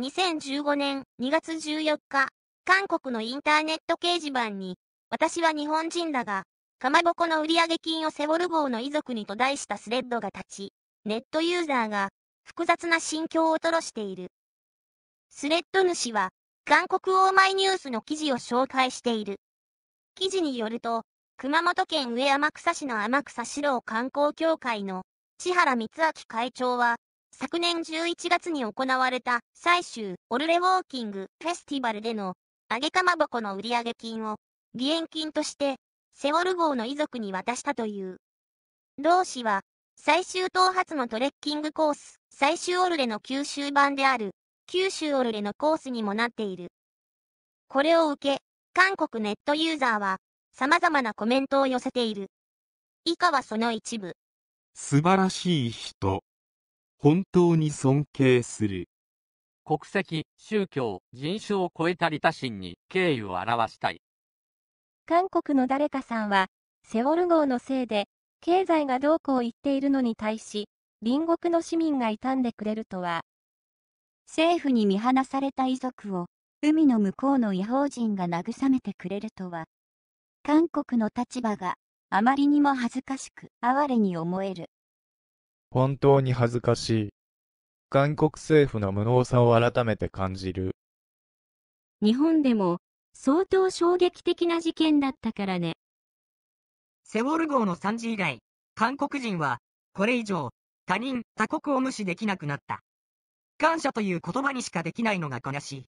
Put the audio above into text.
2015年2月14日、韓国のインターネット掲示板に、私は日本人だが、かまぼこの売上金をセボォル号の遺族にと題したスレッドが立ち、ネットユーザーが複雑な心境を吐露している。スレッド主は、韓国オーマイニュースの記事を紹介している。記事によると、熊本県上天草市の天草四郎観光協会の千原光明会長は、昨年11月に行われた最終オルレウォーキングフェスティバルでの揚げかまぼこの売上金を義援金としてセウォル号の遺族に渡したという。同氏は最終頭髪のトレッキングコース最終オルレの九州版である九州オルレのコースにもなっている。これを受け、韓国ネットユーザーは様々なコメントを寄せている。以下はその一部。素晴らしい人。本当に尊敬する。国籍、宗教、人種を超えた利他心に敬意を表したい。韓国の誰かさんは、セウォル号のせいで、経済がどうこう言っているのに対し、隣国の市民が傷んでくれるとは。政府に見放された遺族を、海の向こうの違法人が慰めてくれるとは。韓国の立場があまりにも恥ずかしく哀れに思える。本当に恥ずかしい。韓国政府の無能さを改めて感じる。日本でも相当衝撃的な事件だったからね。セウォル号の惨事以来、韓国人はこれ以上他人、他国を無視できなくなった。感謝という言葉にしかできないのが悲しい。